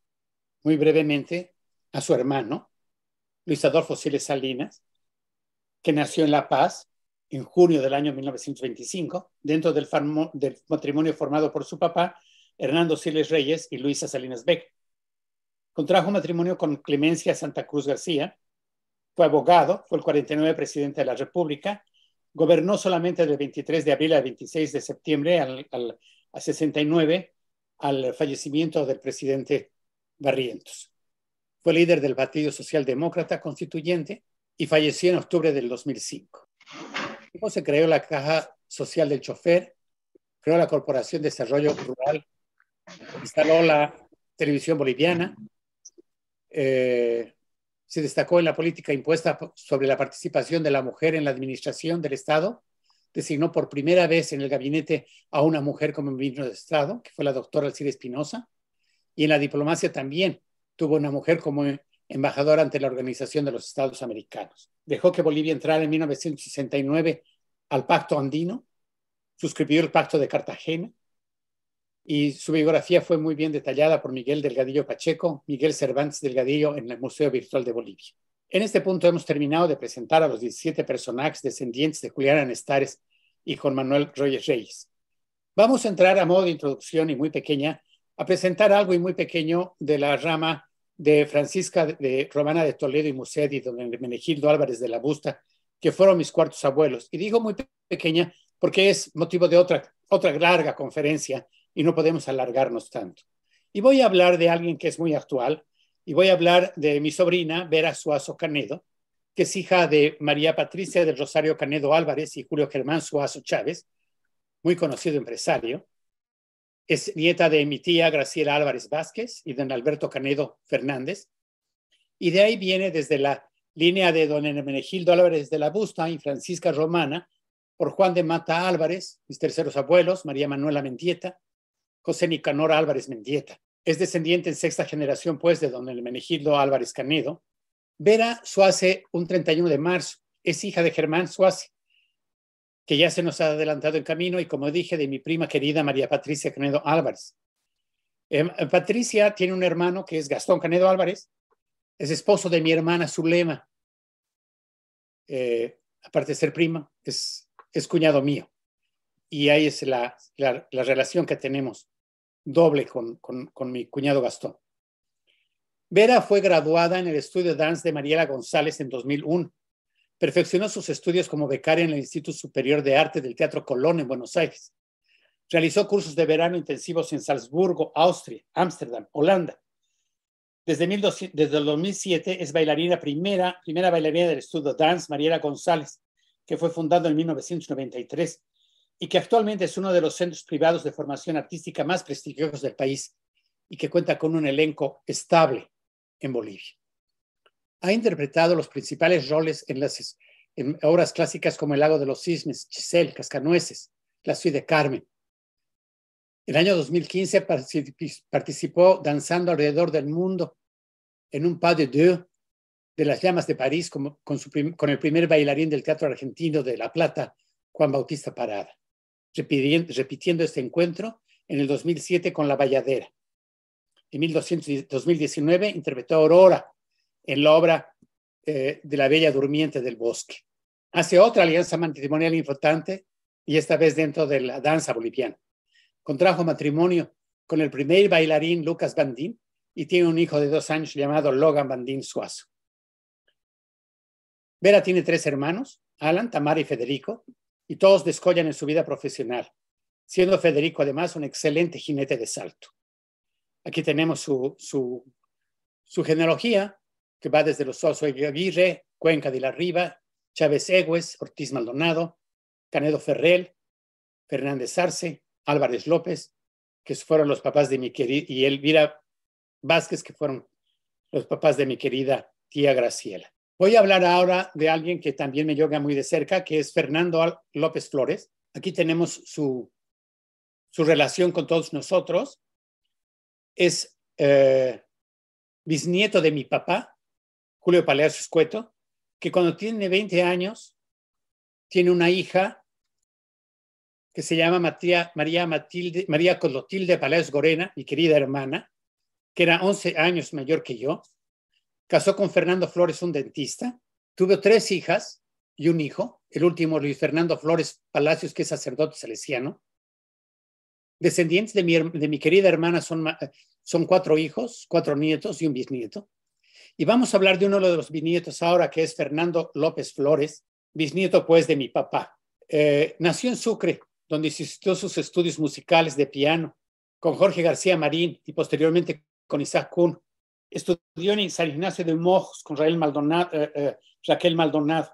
muy brevemente a su hermano, Luis Adolfo Siles Salinas, que nació en La Paz en junio del año 1925, dentro del, del matrimonio formado por su papá, Hernando Siles Reyes y Luisa Salinas Beck. Contrajo matrimonio con Clemencia Santa Cruz García, fue abogado, fue el 49 presidente de la República, gobernó solamente del 23 de abril al 26 de septiembre al, 69 al fallecimiento del presidente Barrientos. Fue líder del Partido Socialdemócrata Constituyente y falleció en octubre del 2005 se creó la Caja Social del Chofer, creó la Corporación de Desarrollo Rural, instaló la televisión boliviana, eh, se destacó en la política impuesta sobre la participación de la mujer en la administración del Estado, designó por primera vez en el gabinete a una mujer como ministro de Estado, que fue la doctora Alcide Espinosa, y en la diplomacia también tuvo una mujer como embajador ante la Organización de los Estados Americanos. Dejó que Bolivia entrara en 1969 al Pacto Andino, suscribió el Pacto de Cartagena y su biografía fue muy bien detallada por Miguel Delgadillo Pacheco, Miguel Cervantes Delgadillo en el Museo Virtual de Bolivia. En este punto hemos terminado de presentar a los 17 personajes descendientes de Julián Anestares y Juan Manuel Reyes Reyes. Vamos a entrar a modo de introducción y muy pequeña a presentar algo y muy pequeño de la rama de Francisca de Romana de Toledo y y don Menegildo Álvarez de la Busta, que fueron mis cuartos abuelos. Y digo muy pequeña porque es motivo de otra, otra larga conferencia y no podemos alargarnos tanto. Y voy a hablar de alguien que es muy actual y voy a hablar de mi sobrina Vera Suazo Canedo, que es hija de María Patricia del Rosario Canedo Álvarez y Julio Germán Suazo Chávez, muy conocido empresario, es nieta de mi tía Graciela Álvarez Vázquez y don Alberto Canedo Fernández. Y de ahí viene desde la línea de don Hermenegildo Álvarez de la Busta y Francisca Romana, por Juan de Mata Álvarez, mis terceros abuelos, María Manuela Mendieta, José Nicanor Álvarez Mendieta. Es descendiente en sexta generación, pues, de don Hermenegildo Álvarez Canedo. Vera Suace, un 31 de marzo, es hija de Germán Suárez que ya se nos ha adelantado en camino y como dije, de mi prima querida María Patricia Canedo Álvarez. Em, eh, Patricia tiene un hermano que es Gastón Canedo Álvarez, es esposo de mi hermana Zulema. Eh, aparte de ser prima, es, es cuñado mío. Y ahí es la, la, relación que tenemos doble con, con, con mi cuñado Gastón. Vera fue graduada en el estudio de dance de Mariela González en 2001 perfeccionó sus estudios como becaria en el Instituto Superior de Arte del Teatro Colón en Buenos Aires. Realizó cursos de verano intensivos en Salzburgo, Austria, Ámsterdam, Holanda. Desde, el 2007 es bailarina primera, primera bailarina del estudio Dance Mariela González, que fue fundado en 1993 y que actualmente es uno de los centros privados de formación artística más prestigiosos del país y que cuenta con un elenco estable en Bolivia. Ha interpretado los principales roles en obras clásicas como El lago de los cisnes, Chisel, Cascanueces, La ciudad de Carmen. El año 2015 participó danzando alrededor del mundo en un pas de deux de las llamas de París con, el primer bailarín del Teatro Argentino de La Plata, Juan Bautista Parada, repitiendo, este encuentro en el 2007 con La Valladera. En 2019 interpretó Aurora en la obra eh, de la Bella Durmiente del Bosque. Hace otra alianza matrimonial importante y esta vez dentro de la danza boliviana. Contrajo matrimonio con el primer bailarín Lucas Bandín y tiene un hijo de dos años llamado Logan Bandín Suazo. Vera tiene tres hermanos, Alan, Tamara y Federico, y todos descollan en su vida profesional, siendo Federico además un excelente jinete de salto. Aquí tenemos su, su, su genealogía que va desde los Oso y Aguirre, Cuenca de la Riva, Chávez Egues, Ortiz Maldonado, Canedo Ferrel, Fernández Arce, Álvarez López, que fueron los papás de mi querida, y Elvira Vázquez, que fueron los papás de mi querida tía Graciela. Voy a hablar ahora de alguien que también me llega muy de cerca, que es Fernando López Flores. Aquí tenemos su, relación con todos nosotros. Es eh, bisnieto de mi papá, Julio Palacios Cueto, que cuando tiene 20 años tiene una hija que se llama María, Matilde, María Colotilde Palacios Gorena, mi querida hermana, que era 11 años mayor que yo. Casó con Fernando Flores, un dentista. Tuvo tres hijas y un hijo, el último Luis Fernando Flores Palacios, que es sacerdote salesiano. Descendientes de mi, de mi querida hermana son, son cuatro hijos, cuatro nietos y un bisnieto. Y vamos a hablar de uno de los bisnietos ahora, que es Fernando López Flores, bisnieto pues de mi papá. Eh, nació en Sucre, donde asistió sus estudios musicales de piano con Jorge García Marín y posteriormente con Isaac Kuhn. Estudió en San Ignacio de Mojos con eh, eh, Raquel Maldonado,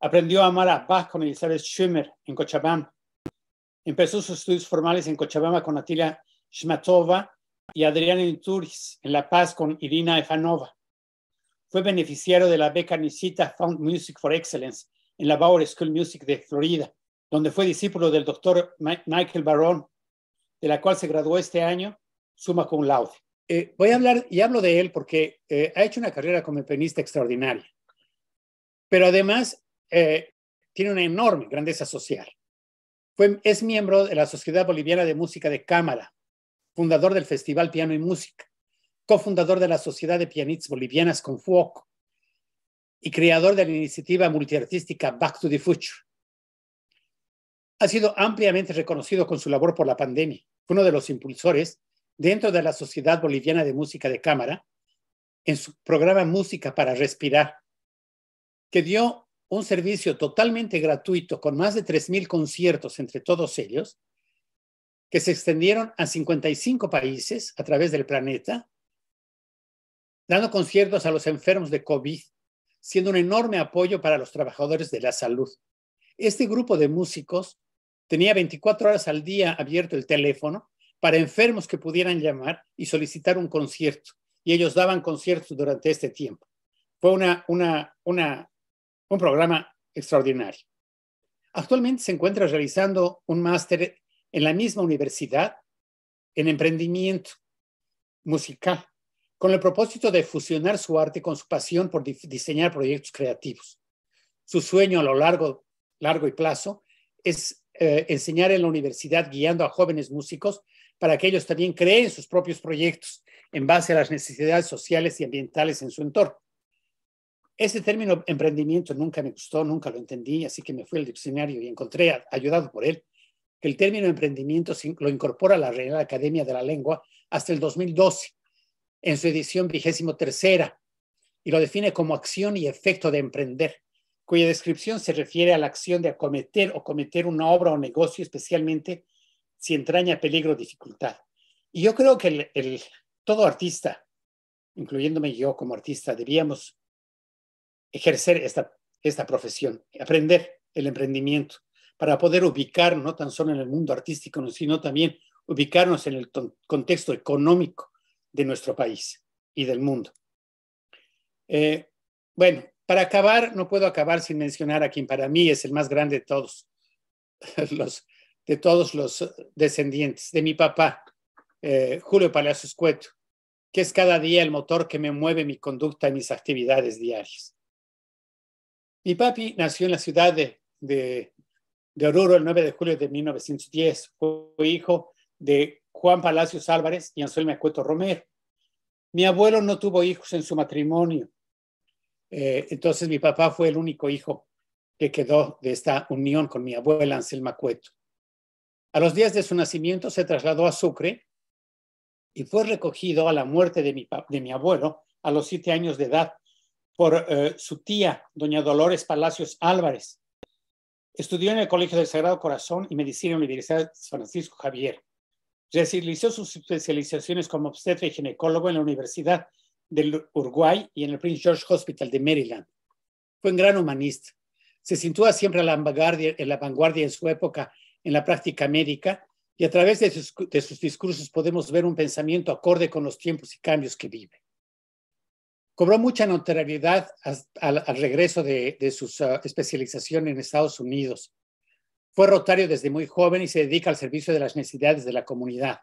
Aprendió a amar a paz con Elizabeth Schumer en Cochabamba. Empezó sus estudios formales en Cochabamba con Atila Shmatova y Adrián Inturis en La Paz con Irina Efanova fue beneficiario de la beca Nisita Found Music for Excellence en la Bauer School Music de Florida, donde fue discípulo del doctor Michael Barron, de la cual se graduó este año, suma con laude. Eh, voy a hablar y hablo de él porque eh, ha hecho una carrera como pianista extraordinaria, pero además eh, tiene una enorme grandeza social. es miembro de la Sociedad Boliviana de Música de Cámara, fundador del Festival Piano y Música, cofundador de la Sociedad de Pianistas Bolivianas con Fuoco y creador de la iniciativa multiartística Back to the Future. Ha sido ampliamente reconocido con su labor por la pandemia. Fue uno de los impulsores dentro de la Sociedad Boliviana de Música de Cámara en su programa Música para Respirar, que dio un servicio totalmente gratuito con más de 3.000 conciertos entre todos ellos, que se extendieron a 55 países a través del planeta dando conciertos a los enfermos de COVID, siendo un enorme apoyo para los trabajadores de la salud. Este grupo de músicos tenía 24 horas al día abierto el teléfono para enfermos que pudieran llamar y solicitar un concierto. Y ellos daban conciertos durante este tiempo. Fue un programa extraordinario. Actualmente se encuentra realizando un máster en la misma universidad en emprendimiento musical con el propósito de fusionar su arte con su pasión por diseñar proyectos creativos. Su sueño a lo largo, largo y plazo es eh, enseñar en la universidad guiando a jóvenes músicos para que ellos también creen sus propios proyectos en base a las necesidades sociales y ambientales en su entorno. Ese término emprendimiento nunca me gustó, nunca lo entendí, así que me fui al diccionario y encontré, ayudado por él, que el término emprendimiento lo incorpora la Real Academia de la Lengua hasta el 2012 en su edición vigésimo tercera y lo define como acción y efecto de emprender, cuya descripción se refiere a la acción de acometer o cometer una obra o negocio, especialmente si entraña peligro o dificultad. Y yo creo que todo artista, incluyéndome yo como artista, debíamos ejercer esta, profesión, aprender el emprendimiento para poder ubicarnos no tan solo en el mundo artístico, sino también ubicarnos en el contexto económico de nuestro país y del mundo. Eh, bueno, para acabar, no puedo acabar sin mencionar a quien para mí es el más grande de todos, <laughs> los, de todos los descendientes, de mi papá, eh, Julio Palacios Cueto, que es cada día el motor que me mueve mi conducta y mis actividades diarias. Mi papi nació en la ciudad de Oruro el 9 de julio de 1910. Fue hijo de Juan Palacios Álvarez y Anselma Cueto Romero. Mi abuelo no tuvo hijos en su matrimonio. Eh, entonces mi papá fue el único hijo que quedó de esta unión con mi abuela Anselma Cueto. A los días de su nacimiento se trasladó a Sucre y fue recogido a la muerte de mi, de mi abuelo a los siete años de edad por eh, su tía, doña Dolores Palacios Álvarez. Estudió en el Colegio del Sagrado Corazón y Medicina en la Universidad San Francisco Javier. Realizó sus especializaciones como obstetra y ginecólogo en la Universidad del Uruguay y en el Prince George Hospital de Maryland. Fue un gran humanista. Se sintúa siempre a la en la vanguardia en su época en la práctica médica y a través de sus, discursos podemos ver un pensamiento acorde con los tiempos y cambios que vive. Cobró mucha notoriedad al, regreso de, su ah, especialización en Estados Unidos fue rotario desde muy joven y se dedica al servicio de las necesidades de la comunidad.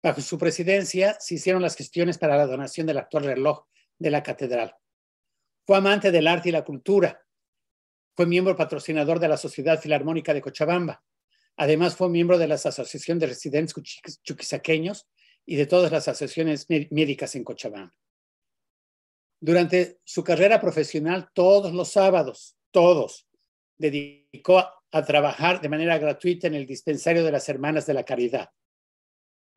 Bajo su presidencia se hicieron las gestiones para la donación del actual reloj de la catedral. Fue amante del arte y la cultura. Fue miembro patrocinador de la Sociedad Filarmónica de Cochabamba. Además fue miembro de la Asociación de Residentes Chuquisaqueños y de todas las asociaciones médicas en Cochabamba. Durante su carrera profesional, todos los sábados, todos, dedicó a trabajar de manera gratuita en el dispensario de las Hermanas de la Caridad.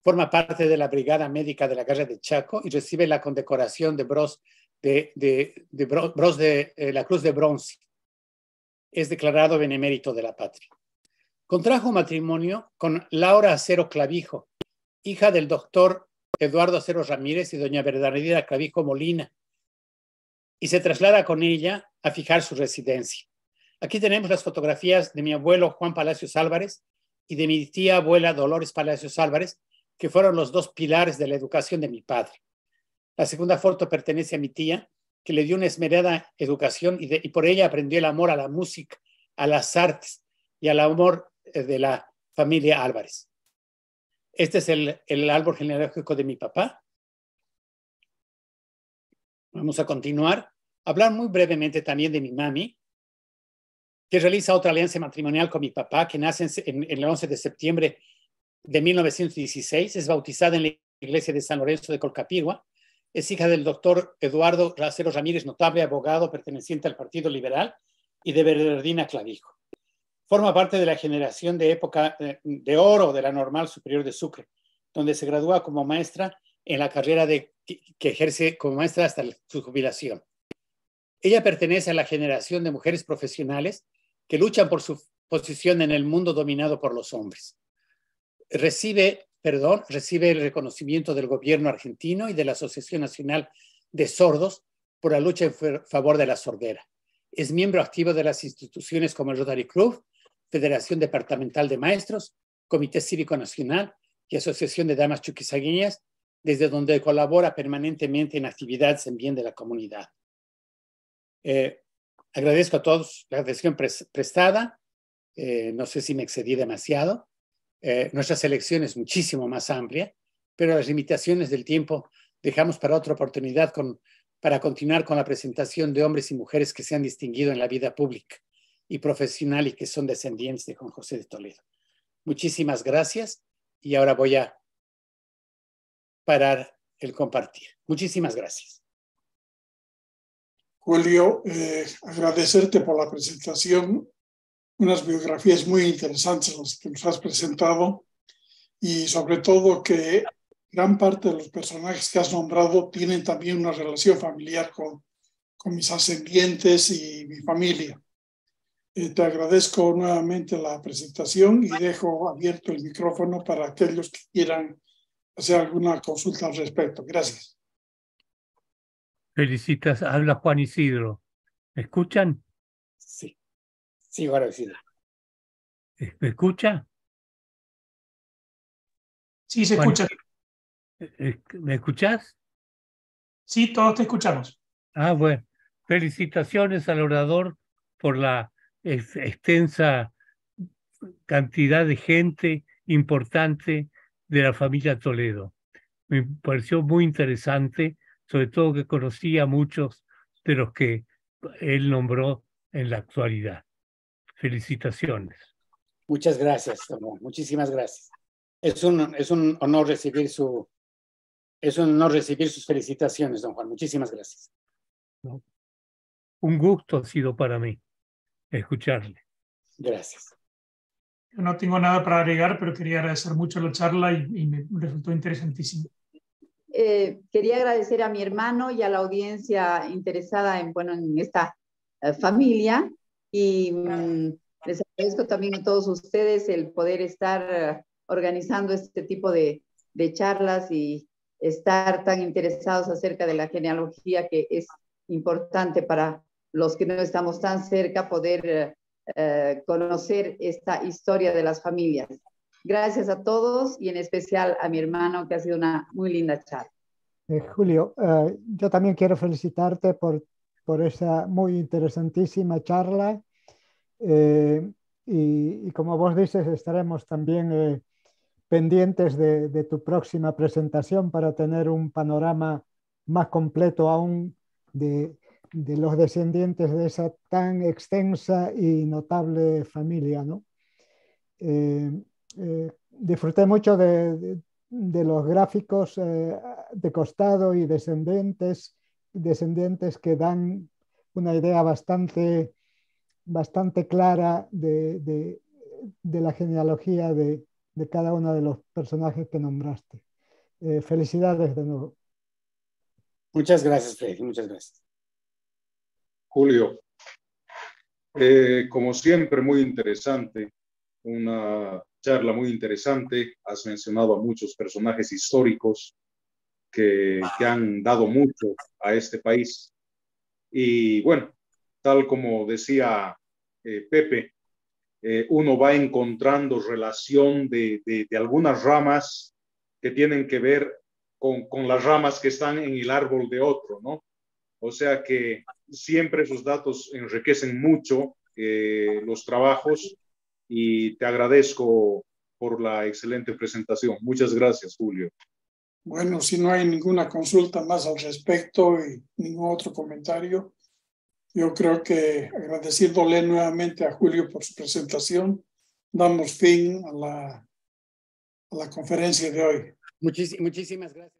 Forma parte de la Brigada Médica de la Guerra de Chaco y recibe la condecoración de Bros de, eh, la Cruz de Bronce. Es declarado benemérito de la patria. Contrajo matrimonio con Laura Acero Clavijo, hija del doctor Eduardo Acero Ramírez y doña Bernardina Clavijo Molina, y se traslada con ella a fijar su residencia. Aquí tenemos las fotografías de mi abuelo Juan Palacios Álvarez y de mi tía abuela Dolores Palacios Álvarez, que fueron los dos pilares de la educación de mi padre. La segunda foto pertenece a mi tía, que le dio una esmerada educación y, por ella aprendió el amor a la música, a las artes y al amor eh, de la familia Álvarez. Este es el, el árbol genealógico de mi papá. Vamos a continuar. Hablar muy brevemente también de mi mami, que realiza otra alianza matrimonial con mi papá, que nace en, el 11 de septiembre de 1916, es bautizada en la iglesia de San Lorenzo de Colcapigua, es hija del doctor Eduardo Racero Ramírez, notable abogado perteneciente al Partido Liberal, y de Bernardina Clavijo. Forma parte de la generación de época eh, de oro de la Normal Superior de Sucre, donde se gradúa como maestra en la carrera de, que ejerce como maestra hasta su jubilación. Ella pertenece a la generación de mujeres profesionales que luchan por su posición en el mundo dominado por los hombres. Recibe, perdón, recibe el reconocimiento del gobierno argentino y de la Asociación Nacional de Sordos por la lucha en favor de la sordera. Es miembro activo de las instituciones como el Rotary Club, Federación Departamental de Maestros, Comité Cívico Nacional y Asociación de Damas Chuquisaguiñas, desde donde colabora permanentemente en actividades en bien de la comunidad. Eh, Agradezco a todos la atención prestada. Eh, no sé si me excedí demasiado. Eh, nuestra selección es muchísimo más amplia, pero las limitaciones del tiempo dejamos para otra oportunidad para continuar con la presentación de hombres y mujeres que se han distinguido en la vida pública y profesional y que son descendientes de Juan José de Toledo. Muchísimas gracias y ahora voy a parar el compartir. Muchísimas gracias. Julio, eh, agradecerte por la presentación, unas biografías muy interesantes las que nos has presentado y sobre todo que gran parte de los personajes que has nombrado tienen también una relación familiar con, con mis ascendientes y mi familia. Eh, te agradezco nuevamente la presentación y dejo abierto el micrófono para aquellos que quieran hacer alguna consulta al respecto. Gracias. Felicitas, habla Juan Isidro. ¿Me escuchan? Sí. Sí, Juan Isidro. ¿Me escucha? Sí, se escucha. ¿eh, ¿Me escuchas? Sí, todos te escuchamos. Ah, bueno. Felicitaciones al orador por la extensa cantidad de gente importante de la familia Toledo. Me pareció muy interesante sobre todo que conocía a muchos de los que él nombró en la actualidad. Felicitaciones. Muchas gracias, Juan. Muchísimas gracias. Es un, es un honor recibir su recibir sus felicitaciones, don Juan. Muchísimas gracias. Un gusto ha sido para mí escucharle. Gracias. Yo no tengo nada para agregar, pero quería agradecer mucho la charla y me resultó interesantísimo. Eh, quería agradecer a mi hermano y a la audiencia interesada en, bueno, en esta eh, familia y mm, les agradezco también a todos ustedes el poder estar eh, organizando este tipo de, charlas y estar tan interesados acerca de la genealogía que es importante para los que no estamos tan cerca poder conocer esta historia de las familias. Gracias a todos y en especial a mi hermano, que ha sido una muy linda charla. Eh, Julio, eh, yo también quiero felicitarte por, por esa muy interesantísima charla. Eh, y, como vos dices, estaremos también pendientes de, tu próxima presentación para tener un panorama más completo aún de, los descendientes de esa tan extensa y notable familia. ¿no? Eh, disfruté mucho de, los gráficos eh, de costado y descendentes, descendientes que dan una idea bastante, bastante clara de, la genealogía de, cada uno de los personajes que nombraste. Eh, felicidades de nuevo. Muchas gracias, Freddy. Muchas gracias. Julio, como siempre, muy interesante. Una charla muy interesante. Has mencionado a muchos personajes históricos que, han dado mucho a este país. Y bueno, tal como decía eh, Pepe, eh, uno va encontrando relación de, algunas ramas que tienen que ver con, las ramas que están en el árbol de otro, ¿no? O sea que siempre esos datos enriquecen mucho eh, los trabajos y te agradezco por la excelente presentación. Muchas gracias, Julio. Bueno, si no hay ninguna consulta más al respecto y ningún otro comentario, yo creo que agradeciéndole nuevamente a Julio por su presentación, damos fin a la, conferencia de hoy. muchísimas gracias.